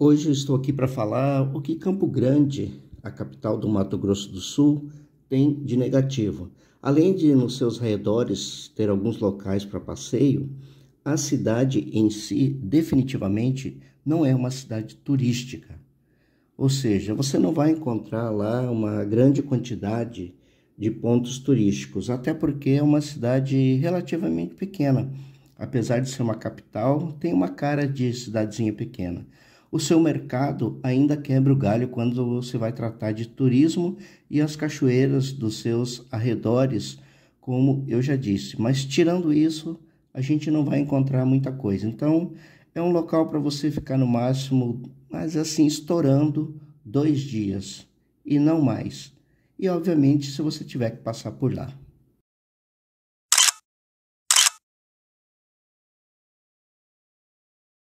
Hoje estou aqui para falar o que Campo Grande, a capital do Mato Grosso do Sul, tem de negativo. Além de nos seus arredores ter alguns locais para passeio, a cidade em si definitivamente não é uma cidade turística. Ou seja, você não vai encontrar lá uma grande quantidade de pontos turísticos, até porque é uma cidade relativamente pequena. Apesar de ser uma capital, tem uma cara de cidadezinha pequena. O seu mercado ainda quebra o galho quando você vai tratar de turismo e as cachoeiras dos seus arredores, como eu já disse. Mas tirando isso, a gente não vai encontrar muita coisa. Então, é um local para você ficar no máximo, mas assim, estourando dois dias e não mais. E obviamente, se você tiver que passar por lá.